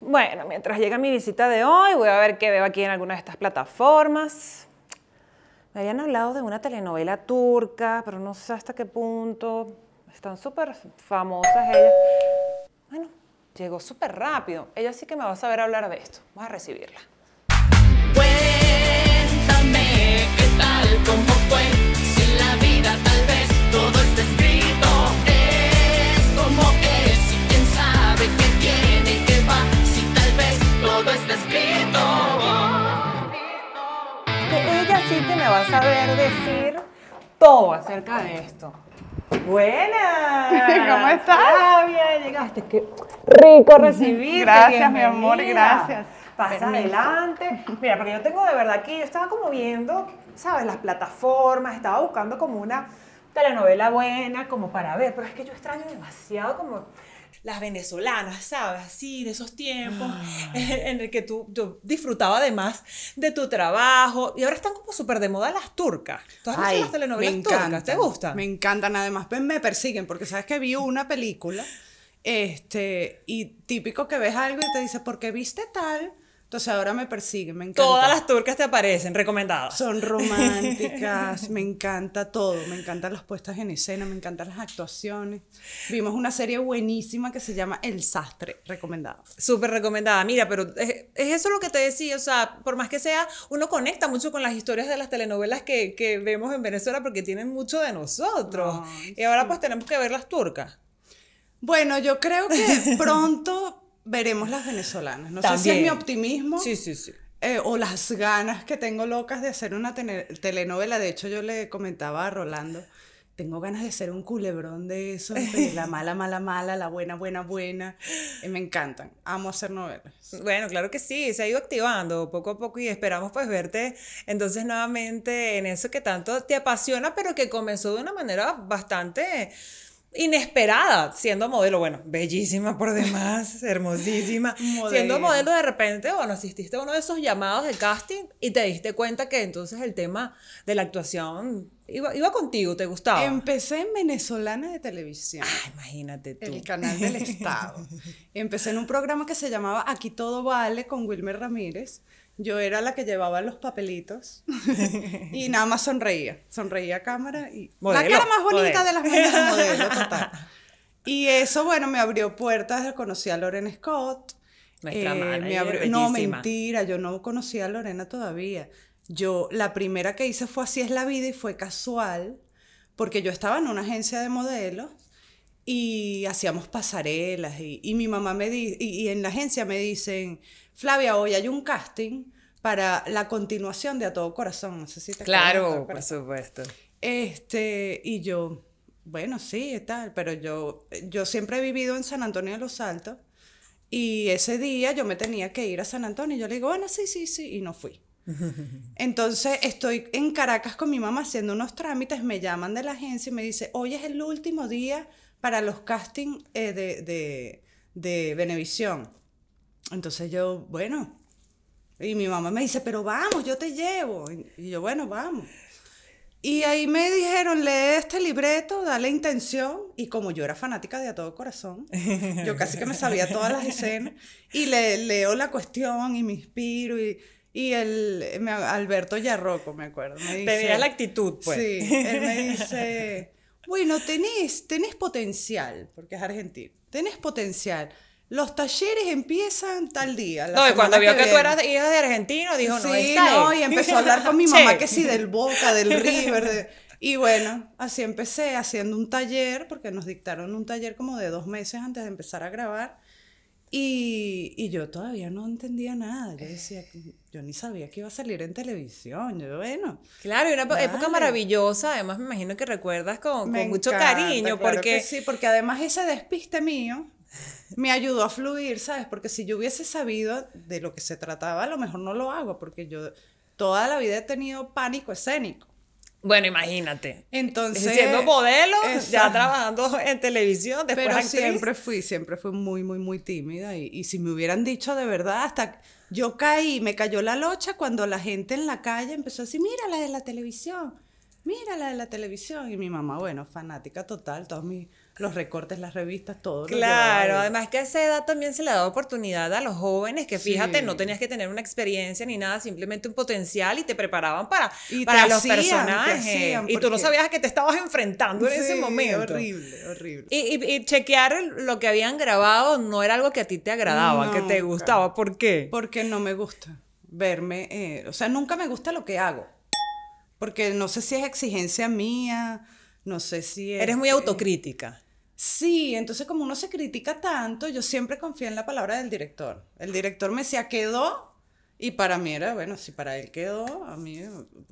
Bueno, mientras llega mi visita de hoy, voy a ver qué veo aquí en alguna de estas plataformas. Me habían hablado de una telenovela turca, pero no sé hasta qué punto. Están súper famosas ellas. Bueno, llegó súper rápido. Ella sí que me va a saber hablar de esto. Voy a recibirla. qué tal, sí te me vas a ver decir todo acerca de esto. Buenas. ¿Cómo estás? Ah, bien! llegaste. Qué rico recibirte. Gracias, mi amor, gracias. Pasa adelante. Mira, porque yo tengo de verdad aquí, yo estaba como viendo, ¿sabes? Las plataformas, estaba buscando como una telenovela buena, como para ver, pero es que yo extraño demasiado como las venezolanas, ¿sabes? Así, de esos tiempos ah. en el que tú, yo disfrutabas además de tu trabajo. Y ahora están como súper de moda las turcas. ¿Tú has visto las telenovelas turcas? ¿Te gustan? Me encantan. Además, me persiguen porque sabes que vi una película este, y típico que ves algo y te dice, ¿por qué viste tal? Entonces ahora me persiguen, me encanta. Todas las turcas te aparecen, recomendadas. Son románticas, me encanta todo, me encantan las puestas en escena, me encantan las actuaciones. Vimos una serie buenísima que se llama El Sastre, recomendada. Súper recomendada, mira, pero es, eso lo que te decía, o sea, por más que sea, uno conecta mucho con las historias de las telenovelas que, vemos en Venezuela porque tienen mucho de nosotros. y ahora pues tenemos que ver las turcas. Bueno, yo creo que pronto veremos las venezolanas. No sé si es mi optimismo. Sí, sí, sí. Eh, o las ganas que tengo locas de hacer una telenovela. De hecho, yo le comentaba a Rolando, tengo ganas de ser un culebrón de eso, la mala, mala, mala, la buena, buena, buena. me encantan, amo hacer novelas. Bueno, claro que sí, se ha ido activando poco a poco y esperamos pues verte entonces nuevamente en eso que tanto te apasiona, pero que comenzó de una manera bastante inesperada siendo modelo, bueno, bellísima por demás, hermosísima, siendo modelo de repente, bueno, asististe a uno de esos llamados de casting y te diste cuenta que entonces el tema de la actuación iba, iba contigo, te gustaba. Empecé en Venezolana de Televisión. Ah, imagínate tú. El canal del Estado. Empecé en un programa que se llamaba Aquí Todo Vale con Wilmer Ramírez yo era la que llevaba los papelitos y nada más sonreía. Sonreía a cámara y. la cara más bonita de las mujeres, total. Y eso, bueno, me abrió puertas. Conocí a Lorena Scott. Eh, no, mentira, yo no conocía a Lorena todavía. Yo, la primera que hice fue Así es la vida y fue casual, porque yo estaba en una agencia de modelos y hacíamos pasarelas y, mi mamá me dice, y en la agencia me dicen, Flavia, hoy hay un casting para la continuación de A Todo Corazón, no si Claro, por supuesto. Este, y yo, bueno, sí, tal, pero yo, yo siempre he vivido en San Antonio de los Altos y ese día yo me tenía que ir a San Antonio y yo le digo, bueno, sí, sí, sí, y no fui. Entonces estoy en Caracas con mi mamá haciendo unos trámites, me llaman de la agencia y me dice, hoy es el último día para los castings eh, de, de, de Benevisión. Entonces yo, bueno, y mi mamá me dice, pero vamos, yo te llevo. Y yo, bueno, vamos. Y ahí me dijeron, lee este libreto, dale intención. Y como yo era fanática de A Todo Corazón, yo casi que me sabía todas las escenas. Y le, leo la cuestión y me inspiro. Y, y el, Alberto Yarroco, me acuerdo. Me dice, la actitud, pues. Sí, él me dice, bueno, tenés, tenés potencial, porque es argentino. Tenés potencial los talleres empiezan tal día. No, y cuando vio que, tú eras hija de argentino, dijo, no, está no, y empezó a hablar con mi mamá que sí, del Boca, del River. Y bueno, así empecé haciendo un taller, porque nos dictaron un taller como de dos meses antes de empezar a grabar. Y, y yo todavía no entendía nada. Yo decía, yo ni sabía que iba a salir en televisión. Yo, bueno. Claro, era una época maravillosa. Además, me imagino que recuerdas con, mucho cariño. porque... Sí, porque además ese despiste mío me ayudó a fluir, ¿sabes? Porque si yo hubiese sabido de lo que se trataba, a lo mejor no lo hago, porque yo toda la vida he tenido pánico escénico. Bueno, imagínate. Entonces. Siendo modelo, ya trabajando en televisión, Pero siempre fui, siempre fui muy, muy, muy tímida. Y, si me hubieran dicho de verdad, hasta yo caí, me cayó la locha cuando la gente en la calle empezó a decir: Mira la de la televisión, mira la de la televisión. Y mi mamá, bueno, fanática total, todos mis los recortes, las revistas, todo. Claro, además que a esa edad también se le da oportunidad a los jóvenes que fíjate, no tenías que tener una experiencia ni nada, simplemente un potencial y te preparaban para, para los personajes. Y tú no sabías a qué te estabas enfrentando en ese momento. Horrible, horrible. Y, chequear lo que habían grabado no era algo que a ti te agradaba, que te gustaba. ¿Por qué? Porque no me gusta verme, eh, o sea, nunca me gusta lo que hago. Porque no sé si es exigencia mía, no sé si es... Eres muy autocrítica. Sí, entonces como uno se critica tanto, yo siempre confío en la palabra del director. El director me decía, quedó, y para mí era, bueno, si para él quedó, a mí,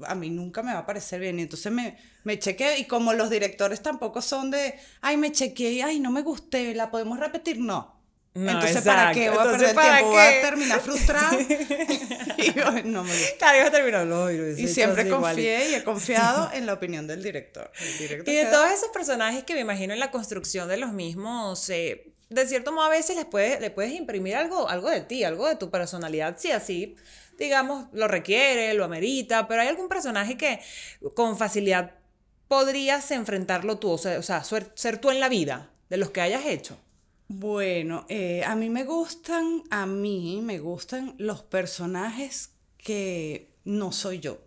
a mí nunca me va a parecer bien. Y entonces me, me chequeé, y como los directores tampoco son de, ay, me chequeé, ay, no me gusté, la podemos repetir, no. Entonces, ¿para qué voy a terminar frustrada. y yo, no me Claro, Y siempre confié y he confiado en la opinión del director. y de todos esos personajes que me imagino en la construcción de los mismos, eh, de cierto modo a veces les puedes, le puedes imprimir algo, algo de ti, algo de tu personalidad, sí, así digamos, lo requiere, lo amerita, pero hay algún personaje que con facilidad podrías enfrentarlo tú, o o sea ser tú en la vida, de los que hayas hecho. Bueno, eh, a mí me gustan, a mí me gustan los personajes que no soy yo.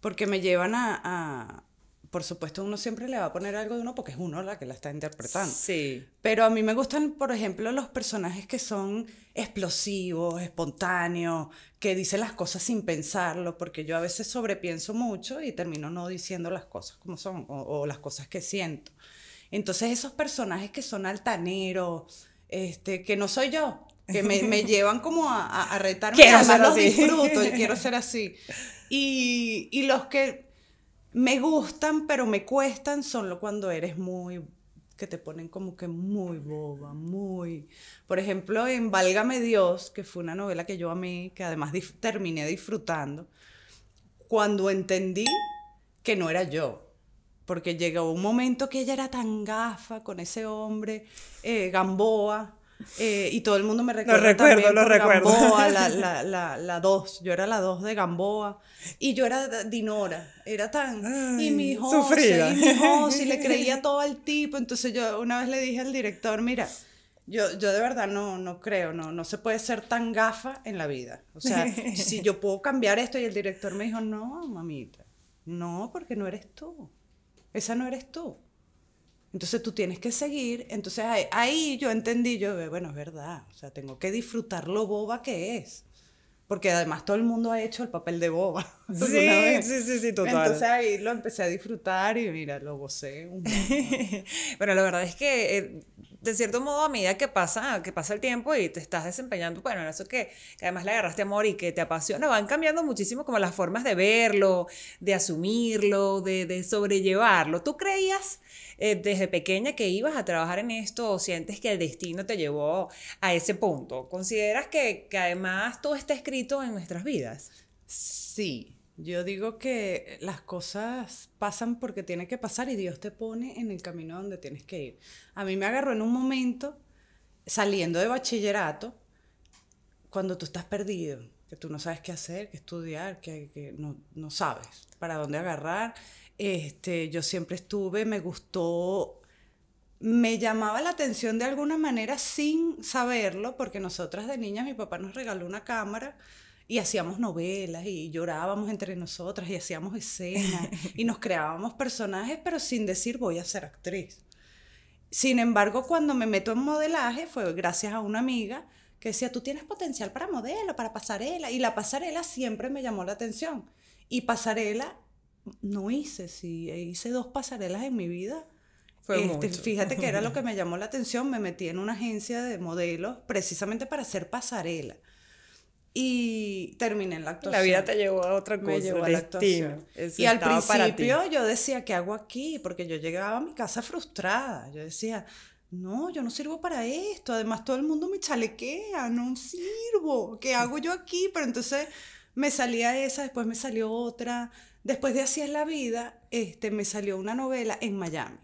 Porque me llevan a, Por supuesto, uno siempre le va a poner algo de uno porque es uno la que la está interpretando. Sí. Pero a mí me gustan, por ejemplo, los personajes que son explosivos, espontáneos, que dicen las cosas sin pensarlo, porque yo a veces sobrepienso mucho y termino no diciendo las cosas como son o las cosas que siento. Entonces esos personajes que son altaneros, este, que no soy yo, que me, llevan como a, a, retarme, quiero ser disfruto y quiero ser así. Y, y los que me gustan pero me cuestan son cuando eres muy que te ponen como que muy boba, muy... Por ejemplo, en Válgame Dios, que fue una novela que yo a mí que además terminé disfrutando, cuando entendí que no era yo, porque llegó un momento que ella era tan gafa con ese hombre, eh, Gamboa, eh, y todo el mundo me recuerda. Lo recuerdo, también lo recuerdo. Gamboa, la, la, dos, yo era la dos de Gamboa, y yo era Dinora, era tan... y mi hijo, si y mi hijo, le creía todo al tipo, entonces yo una vez le dije al director, mira... Yo, yo de verdad no, no creo, no, no se puede ser tan gafa en la vida. O sea, si yo puedo cambiar esto y el director me dijo, no, mamita, no, porque no eres tú. Esa no eres tú. Entonces tú tienes que seguir. Entonces ahí, yo entendí, yo, bueno, es verdad, o sea, tengo que disfrutar lo boba que es. Porque además todo el mundo ha hecho el papel de boba. Sí, sí, sí, sí, total. Entonces ahí lo empecé a disfrutar y mira, lo gocé. bueno, la verdad es que eh, de cierto modo, a medida que pasa, que pasa el tiempo y te estás desempeñando, bueno, en eso que, además le agarraste amor y que te apasiona, van cambiando muchísimo como las formas de verlo, de asumirlo, de, de sobrellevarlo. ¿Tú creías eh, desde pequeña que ibas a trabajar en esto o sientes que el destino te llevó a ese punto? ¿Consideras que, que además todo está escrito en nuestras vidas? Sí, yo digo que las cosas pasan porque tiene que pasar y Dios te pone en el camino donde tienes que ir. A mí me agarró en un momento, saliendo de bachillerato, cuando tú estás perdido, que tú no sabes qué hacer, qué estudiar, que, no, sabes para dónde agarrar. Este, yo siempre estuve, me gustó, me llamaba la atención de alguna manera sin saberlo, porque nosotras de niñas, mi papá nos regaló una cámara y hacíamos novelas y llorábamos entre nosotras y hacíamos escenas y nos creábamos personajes, pero sin decir voy a ser actriz. Sin embargo, cuando me meto en modelaje fue gracias a una amiga que decía, tú tienes potencial para modelo, para pasarela, y la pasarela siempre me llamó la atención. Y pasarela no hice, sí, e hice dos pasarelas en mi vida. Este, fíjate que era lo que me llamó la atención, me metí en una agencia de modelos precisamente para hacer pasarela y terminé en la actuación. La vida te llevó a otra cosa, y al principio yo decía, ¿qué hago aquí? Porque yo llegaba a mi casa frustrada. Yo decía, no, yo no sirvo para esto. Además, todo el mundo me chalequea, no sirvo. ¿Qué hago yo aquí? Pero entonces me salía esa, después me salió otra. Después de Así es la vida, este, me salió una novela en Miami.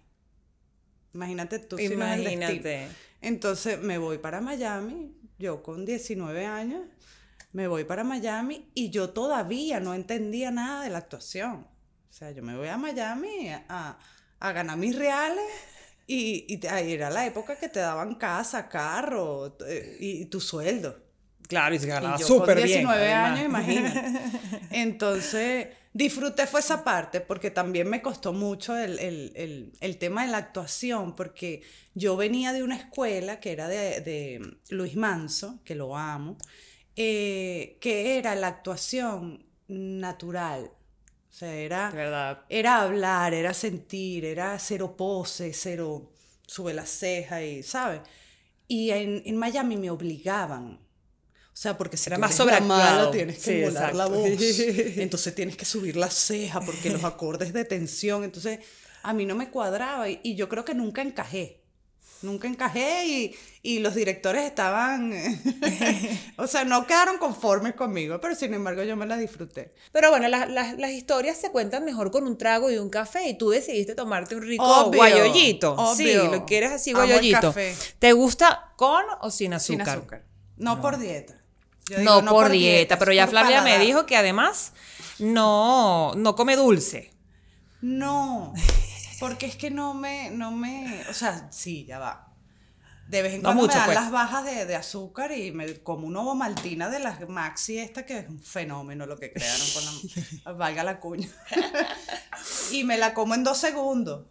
Imagínate tú. Imagínate. Entonces me voy para Miami, yo con 19 años, me voy para Miami y yo todavía no entendía nada de la actuación. O sea, yo me voy a Miami a, a ganar mis reales y, y era la época que te daban casa, carro eh, y, tu sueldo. Claro, y se ganaba súper bien. 19 años, imagínate. Entonces, disfruté fue esa parte, porque también me costó mucho el, el, el, el, tema de la actuación, porque yo venía de una escuela que era de, de Luis Manso, que lo amo, eh, que era la actuación natural. O sea, era, era hablar, era sentir, era cero pose, cero sube la ceja y, sabe. Y en, Miami me obligaban. O sea, porque si era más malo, tienes que volar la voz. Entonces tienes que subir la ceja porque los acordes de tensión. Entonces, a mí no me cuadraba y yo creo que nunca encajé nunca encajé y, los directores estaban, o sea, no quedaron conformes conmigo, pero sin embargo yo me la disfruté. Pero bueno, las historias se cuentan mejor con un trago y un café y tú decidiste tomarte un rico guayollito. Sí, lo quieres así guayollito. ¿Te gusta con o sin azúcar? No, por dieta. no, por, dieta, pero ya Flavia me dijo que además no, no come dulce. No. Porque es que no me, no me, o sea, sí, ya va. De vez en cuando me pues. las bajas de, azúcar y me como un ovo maltina de las Maxi esta que es un fenómeno lo que crearon con la valga la cuña. y me la como en dos segundos.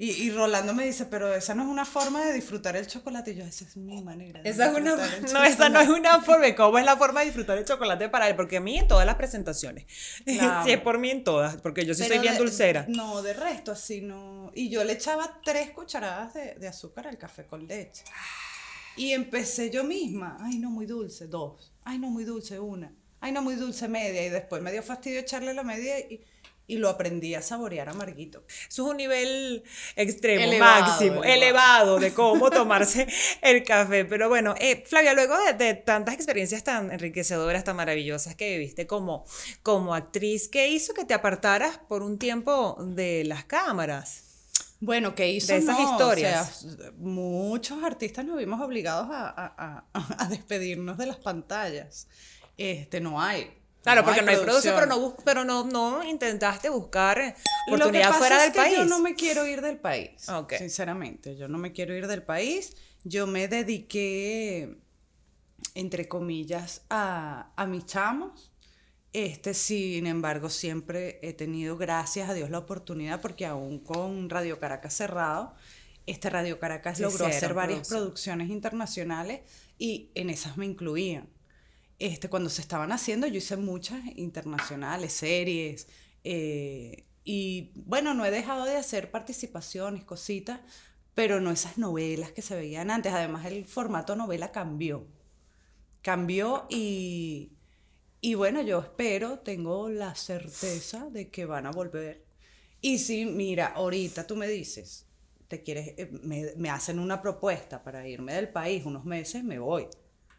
Y, y, Rolando me dice, pero esa no es una forma de disfrutar el chocolate. Y yo, esa es mi manera. De esa es una, no, esa no es una forma. ¿Cómo es la forma de disfrutar el chocolate para él? Porque a mí en todas las presentaciones. sí es por mí en todas, porque yo sí soy bien dulcera. No, de resto, así no. Y yo le echaba tres cucharadas de, de azúcar al café con leche. Y empecé yo misma. Ay, no, muy dulce, dos. Ay, no, muy dulce, una. Ay, no, muy dulce, media. Y después me dio fastidio echarle la media y y lo aprendí a saborear amarguito. Eso es un nivel extremo, máximo, elevado. de cómo tomarse el café. Pero bueno, eh, Flavia, luego de, tantas experiencias tan enriquecedoras, tan maravillosas que viviste como, como actriz, ¿qué hizo que te apartaras por un tiempo de las cámaras? Bueno, ¿qué hizo? De esas historias. muchos artistas nos vimos obligados a, a despedirnos de las pantallas. Este, no hay, Claro, porque no hay producción, pero no, pero no, no intentaste buscar oportunidad Lo que pasa fuera es del que país. Yo no me quiero ir del país, sinceramente. Yo no me quiero ir del país. Yo me dediqué, entre comillas, a, a mis chamos. Este, sin embargo, siempre he tenido, gracias a Dios, la oportunidad, porque aún con Radio Caracas cerrado, este Radio Caracas logró hacer varias producciones internacionales y en esas me incluían. Este, cuando se estaban haciendo, yo hice muchas internacionales, series, eh, y bueno, no he dejado de hacer participaciones, cositas, pero no esas novelas que se veían antes. Además, el formato novela cambió. Cambió y, y bueno, yo espero, tengo la certeza de que van a volver. Y sí, mira, ahorita tú me dices, te quieres, eh, me, me hacen una propuesta para irme del país unos meses, me voy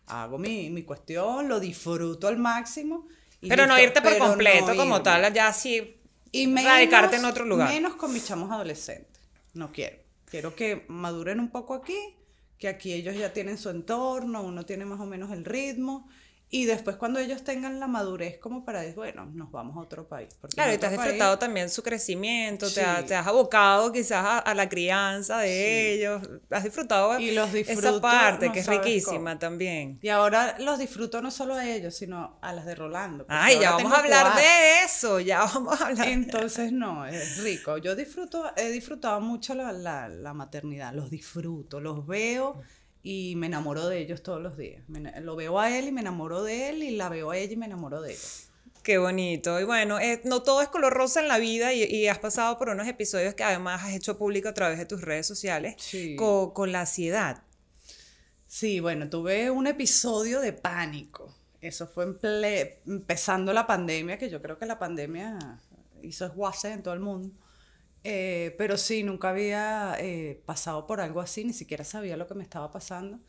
hago mi, cuestión, lo disfruto al máximo. pero no irte por completo como tal, ya así y radicarte en otro lugar. Menos con mis chamos adolescentes, no quiero. Quiero que maduren un poco aquí, que aquí ellos ya tienen su entorno, uno tiene más o menos el ritmo y después cuando ellos tengan la madurez como para decir, bueno, nos vamos a otro país. claro, y te has disfrutado también su crecimiento, te, has abocado quizás a, la crianza de ellos, has disfrutado y los esa parte que es riquísima también. Y ahora los disfruto no solo a ellos, sino a las de Rolando. Ay, ya vamos a hablar de eso, ya vamos a hablar. Entonces no, es rico. Yo disfruto, he disfrutado mucho la, la, la maternidad, los disfruto, los veo y me enamoro de ellos todos los días. lo veo a él y me enamoro de él y la veo a ella y me enamoro de ella. Qué bonito. Y bueno, eh, no todo es color rosa en la vida y, has pasado por unos episodios que además has hecho público a través de tus redes sociales con, la ansiedad. Sí, bueno, tuve un episodio de pánico. Eso fue empezando la pandemia, que yo creo que la pandemia hizo esguaces en todo el mundo. Eh, pero sí, nunca había eh, pasado por algo así, ni siquiera sabía lo que me estaba pasando.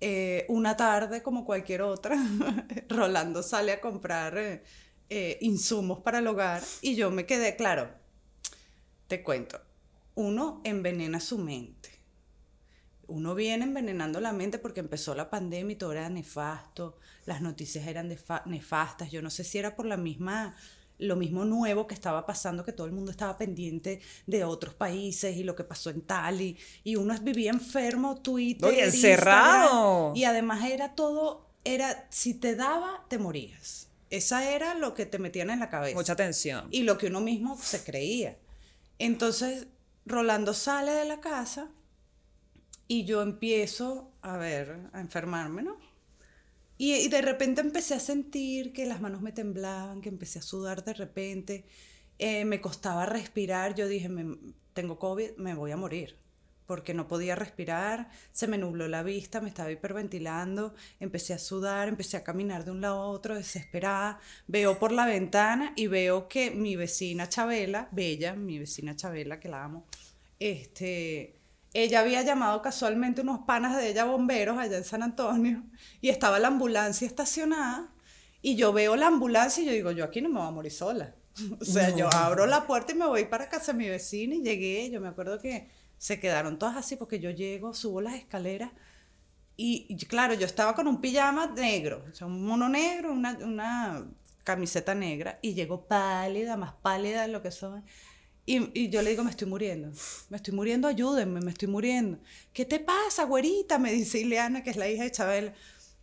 Eh, una tarde, como cualquier otra, Rolando sale a comprar insumos para el hogar y yo me quedé, claro, te cuento, uno envenena su mente. Uno viene envenenando la mente porque empezó la pandemia y todo era nefasto, las noticias eran nefastas, yo no sé si era por la misma lo mismo nuevo que estaba pasando, que todo el mundo estaba pendiente de otros países y lo que pasó en tal, y, y uno vivía enfermo, Twitter. y encerrado. Y además era todo, era, si te daba, te morías. Esa era lo que te metían en la cabeza. Mucha tensión. Y lo que uno mismo se creía. Entonces, Rolando sale de la casa y yo empiezo a ver, a enfermarme, ¿no? Y, de repente empecé a sentir que las manos me temblaban, que empecé a sudar de repente, eh, me costaba respirar, yo dije, tengo COVID, me voy a morir, porque no podía respirar, se me nubló la vista, me estaba hiperventilando, empecé a sudar, empecé a caminar de un lado a otro desesperada, veo por la ventana y veo que mi vecina Chabela, Bella, mi vecina Chabela, que la amo, este, ella había llamado casualmente unos panas de ella bomberos allá en San Antonio y estaba la ambulancia estacionada y yo veo la ambulancia y yo digo, yo aquí no me voy a morir sola. O sea, yo abro la puerta y me voy para casa de mi vecina y llegué, yo me acuerdo que se quedaron todas así porque yo llego, subo las escaleras y, claro, yo estaba con un pijama negro, sea, un mono negro, una, una camiseta negra y llego pálida, más pálida de lo que soy y, yo le digo, me estoy muriendo, me estoy muriendo, ayúdenme, me estoy muriendo. ¿Qué te pasa, güerita? Me dice Ileana, que es la hija de Chabel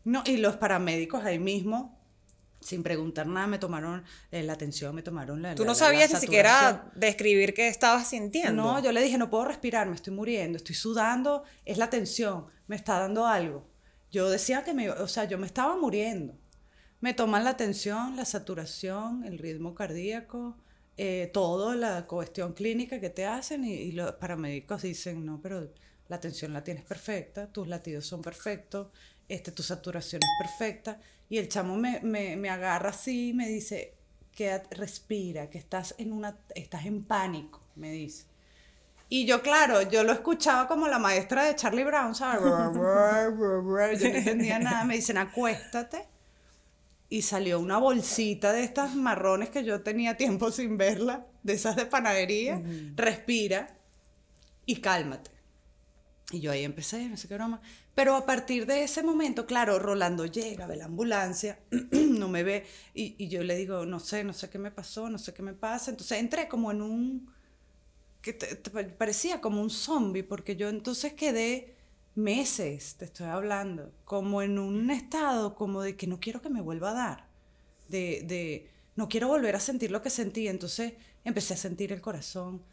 No, y los paramédicos ahí mismo, sin preguntar nada, me tomaron eh, la atención, me tomaron la... Tú no sabías ni siquiera describir qué estabas sintiendo. No, yo le dije, no puedo respirar, me estoy muriendo, estoy sudando, es la tensión, me está dando algo. Yo decía que me, o sea, yo me estaba muriendo. Me toman la tensión, la saturación, el ritmo cardíaco, eh, todo la cuestión clínica que te hacen y, y, los paramédicos dicen, no, pero la atención la tienes perfecta, tus latidos son perfectos, este, tu saturación es perfecta. Y el chamo me, me, agarra así y me dice, que respira, que estás en, una, estás en pánico, me dice. Y yo, claro, yo lo escuchaba como la maestra de Charlie Brown, ¿sabes? yo no entendía nada. Me dicen, acuéstate y salió una bolsita de estas marrones que yo tenía tiempo sin verla, de esas de panadería, respira y cálmate. Y yo ahí empecé, no sé qué broma. Pero a partir de ese momento, claro, Rolando llega, ve la ambulancia, no me ve, y, yo le digo, no sé, no sé qué me pasó, no sé qué me pasa. Entonces entré como en un, que parecía como un zombie, porque yo entonces quedé meses, te estoy hablando, como en un estado como de que no quiero que me vuelva a dar, de, no quiero volver a sentir lo que sentí, entonces empecé a sentir el corazón.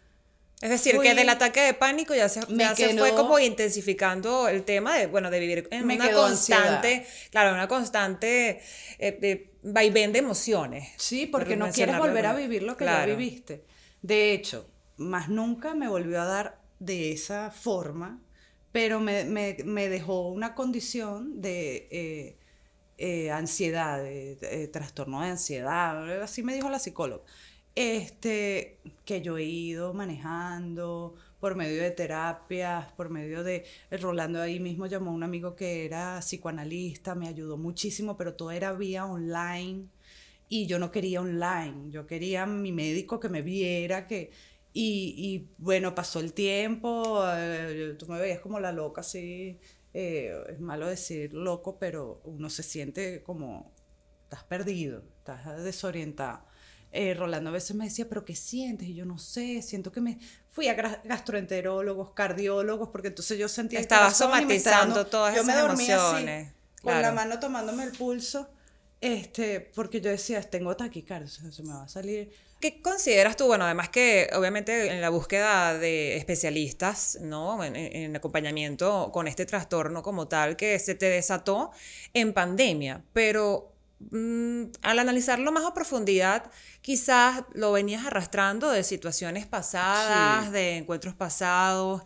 Es decir, que del ataque de pánico ya se, fue como intensificando el tema de, bueno, de vivir en una constante, claro, una constante eh, de vaivén de emociones. Sí, porque no quieres volver a vivir lo que viviste. De hecho, más nunca me volvió a dar de esa forma pero me, dejó una condición de eh, eh, ansiedad, eh, trastorno de ansiedad, así me dijo la psicóloga, este, que yo he ido manejando por medio de terapias, por medio de... Rolando ahí mismo llamó a un amigo que era psicoanalista, me ayudó muchísimo, pero todo era vía online y yo no quería online, yo quería mi médico que me viera, que y, bueno, pasó el tiempo, eh, tú me veías como la loca, así, eh, es malo decir loco, pero uno se siente como, estás perdido, estás desorientado. Eh, Rolando a veces me decía, pero ¿qué sientes? Y yo no sé, siento que me... Fui a gastroenterólogos, cardiólogos, porque entonces yo sentía... Estaba somatizando todas yo esas me dormía Así, Con la mano tomándome el pulso este, porque yo decía, tengo taquicardia, se me va a salir. ¿Qué consideras tú? Bueno, además que obviamente en la búsqueda de especialistas, ¿no? En, acompañamiento con este trastorno como tal que se te desató en pandemia, pero mm, al analizarlo más a profundidad, quizás lo venías arrastrando de situaciones pasadas, de encuentros pasados,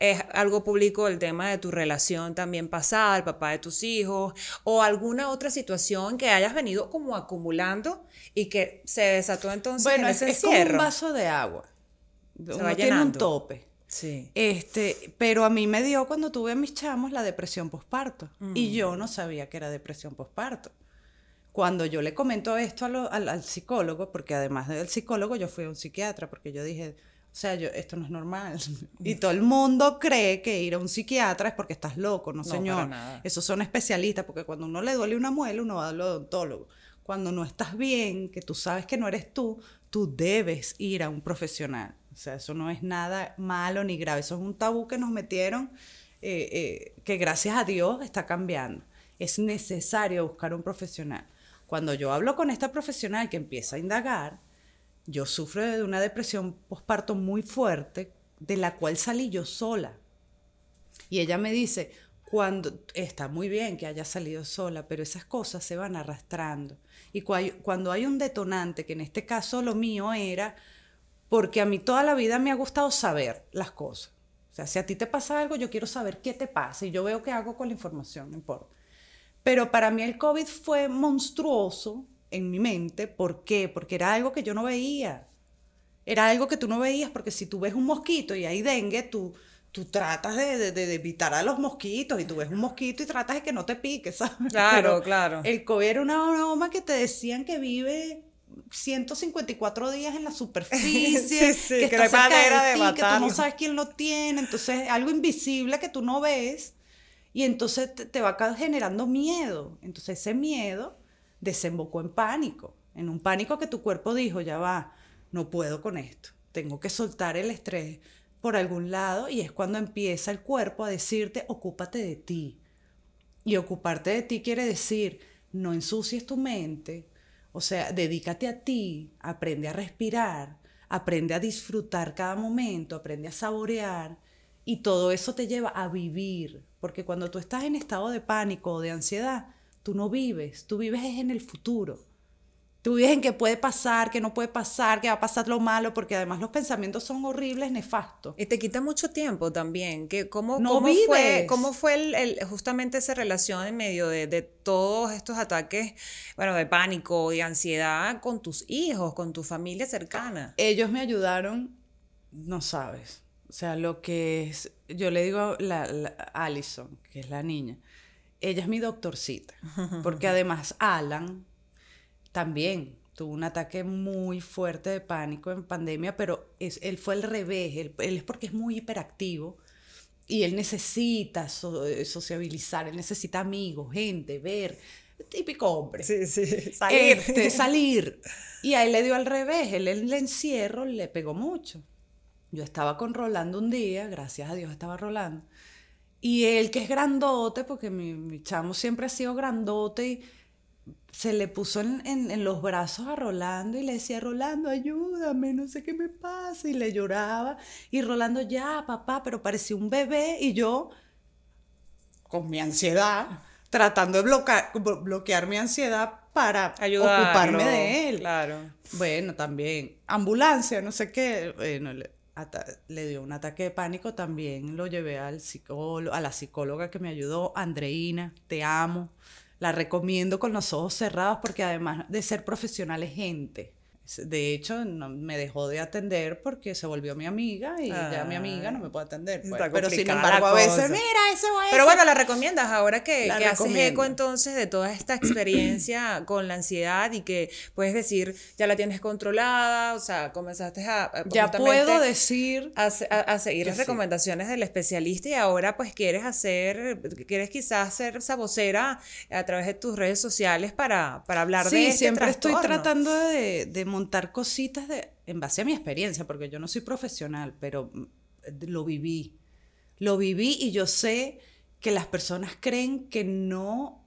es algo público el tema de tu relación también pasada, el papá de tus hijos, o alguna otra situación que hayas venido como acumulando y que se desató entonces bueno, en ese es, es como un vaso de agua. Se Uno tiene un tope. Sí. Este, pero a mí me dio cuando tuve a mis chamos la depresión posparto y yo mm. no sabía que era depresión posparto. Cuando yo le comento esto al, al, psicólogo, porque además del psicólogo yo fui a un psiquiatra, porque yo dije, o sea, yo, esto no es normal. Y todo el mundo cree que ir a un psiquiatra es porque estás loco, no, no señor. Esos son especialistas, porque cuando uno le duele una muela, uno va al odontólogo. Cuando no estás bien, que tú sabes que no eres tú, tú debes ir a un profesional. O sea, eso no es nada malo ni grave. Eso es un tabú que nos metieron, eh, eh, que gracias a Dios está cambiando. Es necesario buscar un profesional. Cuando yo hablo con esta profesional que empieza a indagar, yo sufro de una depresión postparto muy fuerte, de la cual salí yo sola. Y ella me dice, cuando está muy bien que haya salido sola, pero esas cosas se van arrastrando. Y cuando hay un detonante, que en este caso lo mío era, porque a mí toda la vida me ha gustado saber las cosas. O sea, si a ti te pasa algo, yo quiero saber qué te pasa y yo veo qué hago con la información, no importa. Pero para mí el COVID fue monstruoso en mi mente. ¿Por qué? Porque era algo que yo no veía. Era algo que tú no veías, porque si tú ves un mosquito y hay dengue, tú, tú tratas de, evitar a los mosquitos y tú ves un mosquito y tratas de que no te piques, ¿sabes? Claro, claro. El COVID era una broma que te decían que vive 154 días en la superficie, que, está cerca de, tú no sabes quién lo tiene, entonces algo invisible que tú no ves y entonces te, te va generando miedo. Entonces ese miedo desembocó en pánico, en un pánico que tu cuerpo dijo, ya va, no puedo con esto, tengo que soltar el estrés por algún lado y es cuando empieza el cuerpo a decirte, ocúpate de ti. Y ocuparte de ti quiere decir, no ensucies tu mente, o sea, dedícate a ti, aprende a respirar, aprende a disfrutar cada momento, aprende a saborear y todo eso te lleva a vivir, porque cuando tú estás en estado de pánico o de ansiedad, Tú no vives, tú vives en el futuro. Tú vives en qué puede pasar, qué no puede pasar, qué va a pasar lo malo, porque además los pensamientos son horribles, nefastos. Y te quita mucho tiempo también. Que cómo, cómo fue, cómo fue el, justamente esa relación en medio de, todos estos ataques, bueno, de pánico y ansiedad con tus hijos, con tu familia cercana? Ellos me ayudaron, no sabes. O sea, lo que es, yo le digo a la, Allison, que es la niña, ella es mi doctorcita, porque además Alan también tuvo un ataque muy fuerte de pánico en pandemia, pero es, él fue al revés, él, es porque es muy hiperactivo y él necesita eh, sociabilizar, él necesita amigos, gente, ver, típico hombre. Sí, sí, salir. Este, salir. Y a él le dio al revés, él el encierro le pegó mucho. Yo estaba con Rolando un día, gracias a Dios estaba Rolando, y él, que es grandote, porque mi, chamo siempre ha sido grandote y se le puso en, los brazos a Rolando y le decía, Rolando, ayúdame, no sé qué me pasa. Y le lloraba. Y Rolando, ya, papá, pero parecía un bebé. Y yo, con mi ansiedad, tratando de bloquear, bloquear mi ansiedad para ocuparme de él. Claro. Bueno, también ambulancia, no sé qué. Bueno, le dio un ataque de pánico, también lo llevé al psicólogo, a la psicóloga que me ayudó, Andreina, te amo, la recomiendo con los ojos cerrados porque además de ser profesional gente, de hecho, no, me dejó de atender porque se volvió mi amiga y ya mi amiga no me ah, puede atender. Pues. Pero sin embargo, a veces, mira, eso va Pero bueno, la recomiendas ahora que, haces eco entonces de toda esta experiencia con la ansiedad y que puedes decir, ya la tienes controlada, o sea, comenzaste a. Ya puedo decir. A, seguir las recomendaciones del especialista y ahora, pues, quieres hacer, quieres quizás ser esa a través de tus redes sociales para, para hablar sí, de Sí, este siempre estoy tratando de, de contar cositas de, en base a mi experiencia, porque yo no soy profesional, pero mm, lo viví. Lo viví y yo sé que las personas creen que no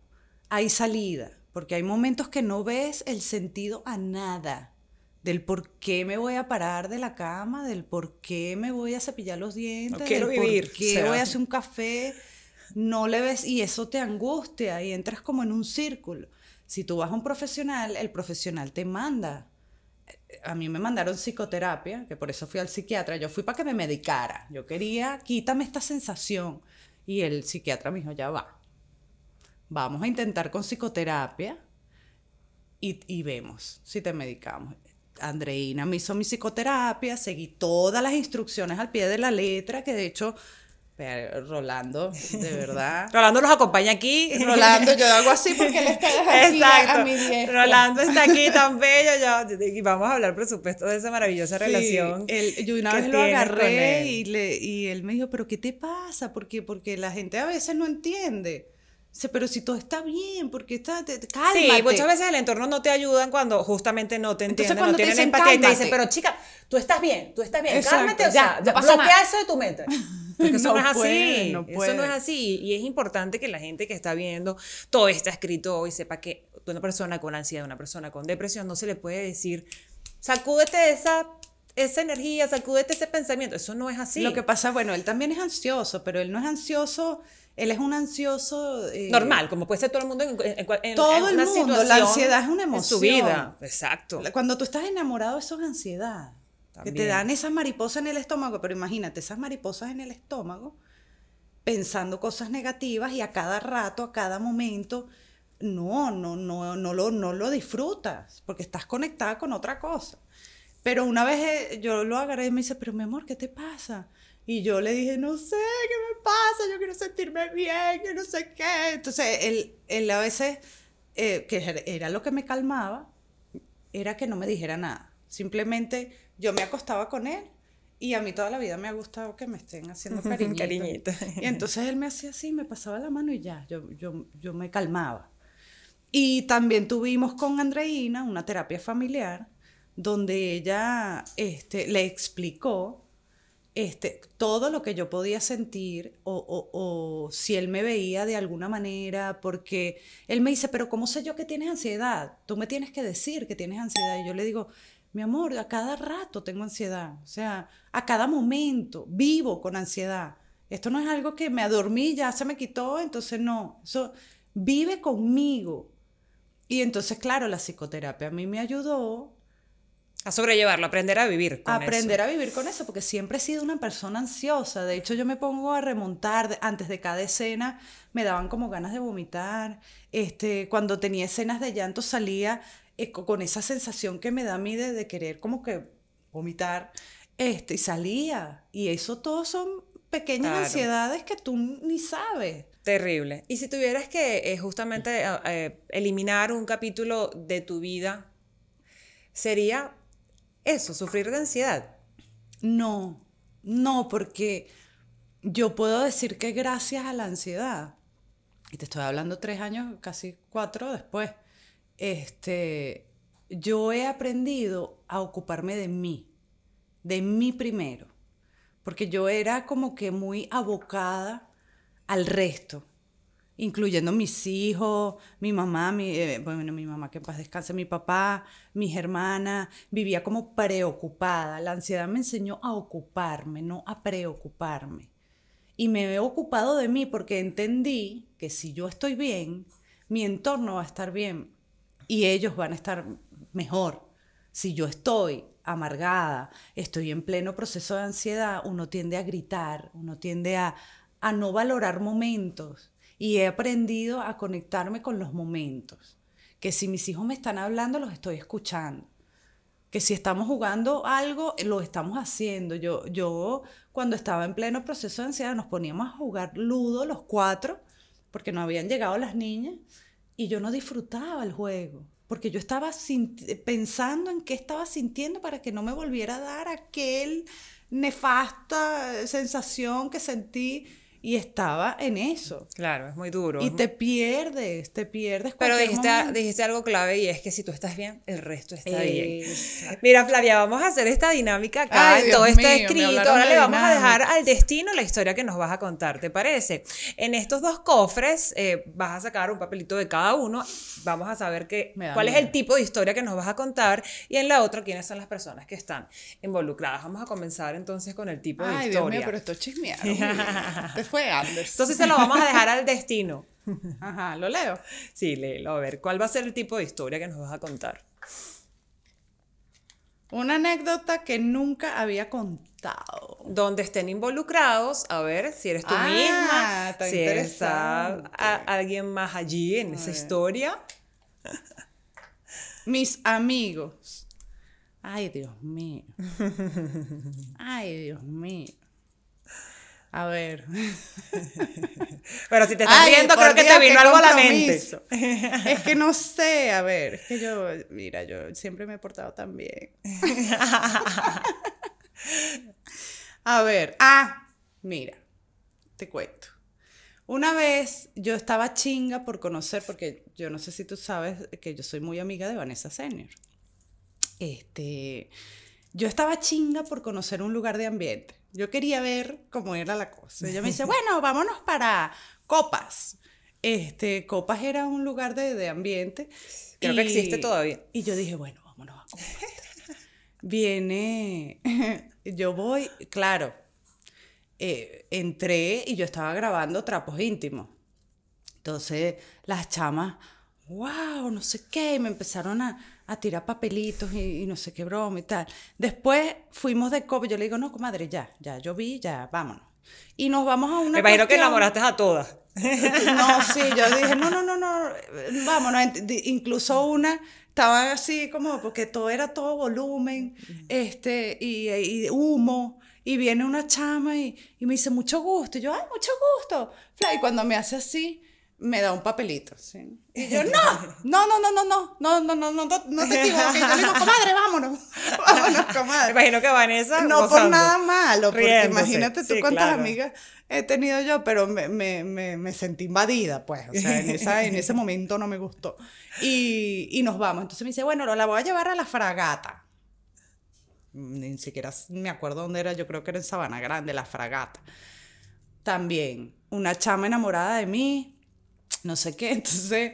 hay salida, porque hay momentos que no ves el sentido a nada, del por qué me voy a parar de la cama, del por qué me voy a cepillar los dientes, quiero del vivir, por qué voy a hacer un café, no le ves y eso te angustia y entras como en un círculo. Si tú vas a un profesional, el profesional te manda a mí me mandaron psicoterapia, que por eso fui al psiquiatra, yo fui para que me medicara, yo quería, quítame esta sensación. Y el psiquiatra me dijo, ya va, vamos a intentar con psicoterapia y, y vemos si te medicamos. Andreina me hizo mi psicoterapia, seguí todas las instrucciones al pie de la letra, que de hecho Rolando, de verdad. Rolando nos acompaña aquí. Rolando, yo hago así porque él está aquí a mi diestra. Rolando está aquí tan bello. y vamos a hablar, por supuesto, de esa maravillosa relación. yo una vez lo agarré y, le, y él me dijo, pero ¿qué te pasa? Porque, la gente a veces no entiende pero si todo está bien, porque está, pues, cálmate. Sí, muchas veces el entorno no te ayudan cuando justamente no te entienden, no tienen empatía y te dicen, pero chica, tú estás bien, tú estás bien, cálmate, o sea, bloquea eso de tu mente. eso no, es así. Eso no es así. Y es importante que la gente que está viendo todo está escrito hoy sepa que una persona con ansiedad, una persona con depresión, no se le puede decir, sacúdete esa esa energía, sacúdete ese pensamiento. Eso no es así. Lo que pasa, bueno, él también es ansioso, pero él no es ansioso. Él es un ansioso. Eh, Normal, como puede ser todo el mundo en, en, en Todo el mundo. la ansiedad es una emoción. En su vida. Exacto. Cuando tú estás enamorado, eso es ansiedad. Que te dan esas mariposas en el estómago, pero imagínate, esas mariposas en el estómago, pensando cosas negativas y a cada rato, a cada momento, no, no, no, no lo, no lo disfrutas, porque estás conectada con otra cosa. Pero una vez eh, yo lo agarré y me dice, pero mi amor, ¿qué te pasa? Y yo le dije, no sé, ¿qué me pasa? Yo quiero sentirme bien, yo no sé qué. Entonces, él, a veces, eh, que era lo que me calmaba, era que no me dijera nada. Simplemente yo me acostaba con él y a mí toda la vida me ha gustado que me estén haciendo cariñito. Y entonces él me hacía así, me pasaba la mano y ya, yo, yo, me calmaba. Y también tuvimos con Andreina una terapia familiar donde ella este, le explicó este, todo lo que yo podía sentir o, o, si él me veía de alguna manera, porque él me dice, pero ¿cómo sé yo que tienes ansiedad? Tú me tienes que decir que tienes ansiedad. Y yo le digo, mi amor, a cada rato tengo ansiedad, o sea, a cada momento vivo con ansiedad. Esto no es algo que me adormí, ya se me quitó, entonces no, eso vive conmigo. Y entonces, claro, la psicoterapia a mí me ayudó. A sobrellevarlo, aprender a vivir con aprender eso. Aprender a vivir con eso, porque siempre he sido una persona ansiosa. De hecho, yo me pongo a remontar antes de cada escena, me daban como ganas de vomitar. Este, cuando tenía escenas de llanto salía con esa sensación que me da a mí de, querer como que vomitar, este, y salía. Y eso todo son pequeñas ansiedades que tú ni sabes. Terrible. Y si tuvieras que eh, justamente mm. eh, eh, eliminar un capítulo de tu vida, sería eso, sufrir de ansiedad. No, no, porque yo puedo decir que gracias a la ansiedad, y te estoy hablando tres años, casi cuatro después, este, yo he aprendido a ocuparme de mí, de mí primero, porque yo era como que muy abocada al resto, incluyendo mis hijos, mi mamá, mi, eh, bueno, mi mamá que en paz descanse, mi papá, mis hermanas, vivía como preocupada. La ansiedad me enseñó a ocuparme, no a preocuparme. Y me he ocupado de mí porque entendí que si yo estoy bien, mi entorno va a estar bien y ellos van a estar mejor. Si yo estoy amargada, estoy en pleno proceso de ansiedad, uno tiende a gritar, uno tiende a, a no valorar momentos y he aprendido a conectarme con los momentos. Que si mis hijos me están hablando, los estoy escuchando. Que si estamos jugando algo, lo estamos haciendo. Yo, yo cuando estaba en pleno proceso de ansiedad, nos poníamos a jugar ludo los cuatro, porque no habían llegado las niñas y yo no disfrutaba el juego, porque yo estaba pensando en qué estaba sintiendo para que no me volviera a dar aquel nefasta eh, sensación que sentí y estaba en eso. Claro, es muy duro. Y te pierdes, te pierdes. Pero dijiste, algo clave y es que si tú estás bien, el resto está bien. Mira, Flavia, vamos a hacer esta dinámica acá. Ay, todo está escrito. Ahora le vamos a dejar al destino la historia que nos vas a contar, ¿te parece? En estos dos cofres eh, vas a sacar un papelito de cada uno. Vamos a saber qué cuál es el tipo de historia que nos vas a contar y en la otra quiénes son las personas que están involucradas. Vamos a comenzar entonces con el tipo de historia. Ay, Dios mío, pero esto es Entonces se lo vamos a dejar al destino. Ajá, ¿lo leo? Sí, léelo. A ver, ¿cuál va a ser el tipo de historia que nos vas a contar? Una anécdota que nunca había contado. Donde estén involucrados, a ver si eres tú ah, misma, si Eres alguien más allí en esa historia. Mis amigos. Ay, Dios mío. Ay, Dios mío. A ver. Pero si te estás viendo creo que te vino algo a la mente. es que no sé, a ver, es que yo, mira, yo siempre me he portado tan bien. a ver, ah, mira, te cuento. Una vez yo estaba chinga por conocer, porque yo no sé si tú sabes que yo soy muy amiga de Vanessa Senior. Este yo estaba chinga por conocer un lugar de ambiente. Yo quería ver cómo era la cosa. Ella me dice, bueno, vámonos para Copas. Este, Copas era un lugar de, ambiente. Creo que existe todavía. Y yo dije, bueno, vámonos a Copas. Viene, yo voy, claro, eh, entré y yo estaba grabando trapos íntimos. Entonces las chamas, wow, no sé qué, me empezaron a, a tirar papelitos y, no sé qué broma y tal. Después fuimos de COVID, yo le digo, no, comadre, ya, ya, yo vi, ya, vámonos. Y nos vamos a una... Me imagino que enamoraste a todas. No, sí, yo dije, no, no, no, no, vámonos. Incluso una estaba así como, porque todo era todo volumen, este, y, humo. Y viene una chama y, y, me dice, mucho gusto. Y yo, ay, mucho gusto. Y cuando me hace así, me da un papelito. ¿sí? Y yo, no, no, no, no, no, no, no, no, no, no, no te equivoques. Yo digo, comadre, vámonos, vámonos, comadre. Imagino que Vanessa. No por nada malo, porque imagínate tú cuántas amigas he tenido yo, pero me, me, me, me, sentí invadida, pues, o sea, en, esa, en ese momento no me gustó. Y, y nos vamos. Entonces me dice, bueno, la voy a llevar a la fragata. Ni siquiera me acuerdo dónde era, yo creo que era en Sabana Grande, la fragata. También, una chama enamorada de mí, no sé qué. Entonces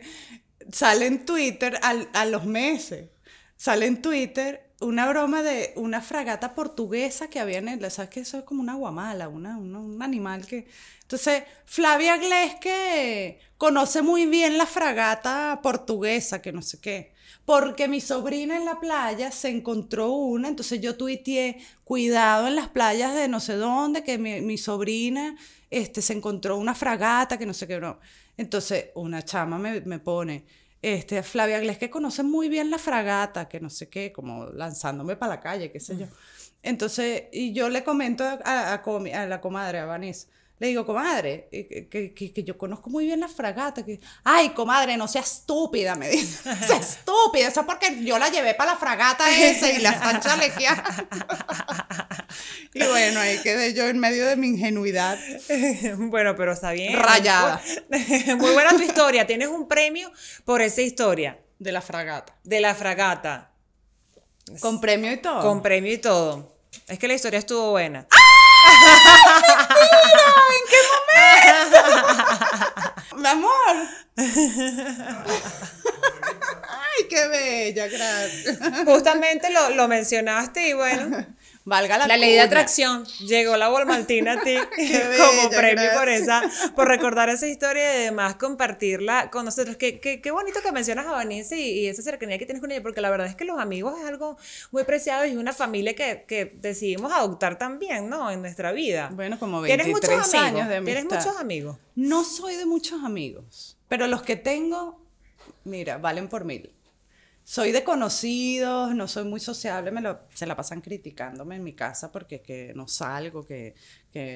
sale en Twitter a los meses, sale en Twitter una broma de una fragata portuguesa que había en el, ¿sabes que Eso es como una guamala, una, un animal que... Entonces, Flavia Gleske conoce muy bien la fragata portuguesa, que no sé qué, porque mi sobrina en la playa se encontró una, entonces yo tuiteé, cuidado en las playas de no sé dónde, que mi, sobrina este, se encontró una fragata, que no sé qué, entonces, una chama me, pone, este, Flavia Gles, que conoce muy bien la fragata, que no sé qué, como lanzándome para la calle, qué sé yo. Entonces, y yo le comento a, la comadre, a le digo, comadre, eh, que, que, yo conozco muy bien la fragata. Que... Ay, comadre, no sea estúpida, me dice. ¡Sea estúpida, eso es porque yo la llevé para la fragata esa y la están chalequeando. Y bueno, ahí quedé yo en medio de mi ingenuidad. bueno, pero está bien. Rayada. Muy buena tu historia. Tienes un premio por esa historia. De la fragata. De la fragata. Con premio y todo. Con premio y todo. Es que la historia estuvo buena. ¡Ah! ¡Mentira! ¿En qué momento? Mi amor. ¡Ay, qué bella! Justamente lo mencionaste y bueno. Valga la, ley de atracción. Llegó la Walmartina a ti como premio por esa, por recordar esa historia y además compartirla con nosotros. Qué, bonito que mencionas a Vanessa y, esa cercanía que tienes con ella, porque la verdad es que los amigos es algo muy preciado y es una familia que, decidimos adoptar también, ¿no? En nuestra vida. Bueno, como 23 años de amistad. ¿Tienes muchos amigos? No soy de muchos amigos, pero los que tengo, mira, valen por mil soy de conocidos, no soy muy sociable, me lo, se la pasan criticándome en mi casa porque que no salgo, que,